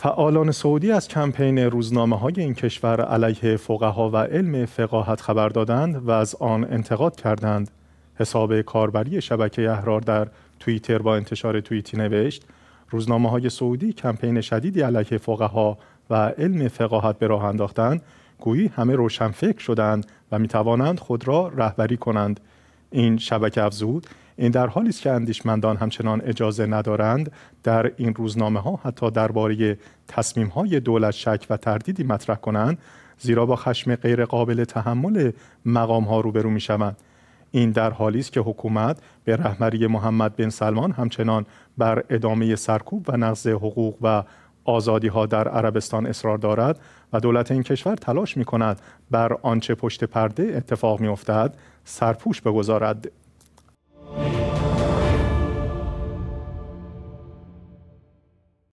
فعالان سعودی از کمپین روزنامه های این کشور علیه فقها و علم فقاهت خبر دادند و از آن انتقاد کردند. حساب کاربری شبکه احرار در توییتر با انتشار توییتی نوشت روزنامه های سعودی کمپین شدیدی علیه فقها و علم فقاهت به راه انداختند گویی همه روشنفکر شدند و می خود را رهبری کنند این شبکه افزود این در حالی است که اندیشمندان همچنان اجازه ندارند در این روزنامه ها حتی درباره تصمیم های دولت شک و تردیدی مطرح کنند زیرا با خشم غیرقابل تحمل مقام ها روبرو می شوند این در حالی است که حکومت به رهبری محمد بن سلمان همچنان بر ادامه سرکوب و نقض حقوق و آزادی ها در عربستان اصرار دارد و دولت این کشور تلاش می کند بر آنچه پشت پرده اتفاق می افتد سرپوش بگذارد